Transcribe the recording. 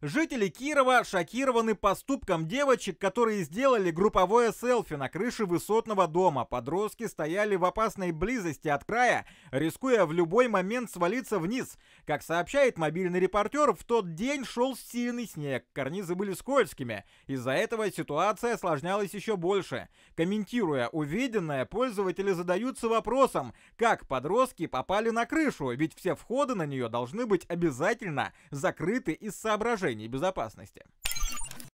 Жители Кирова шокированы поступком девочек, которые сделали групповое селфи на крыше высотного дома. Подростки стояли в опасной близости от края, рискуя в любой момент свалиться вниз. Как сообщает мобильный репортер, в тот день шел сильный снег, карнизы были скользкими. Из-за этого ситуация осложнялась еще больше. Комментируя увиденное, пользователи задаются вопросом, как подростки попали на крышу, ведь все входы на нее должны быть обязательно закрыты из соображений соображений безопасности.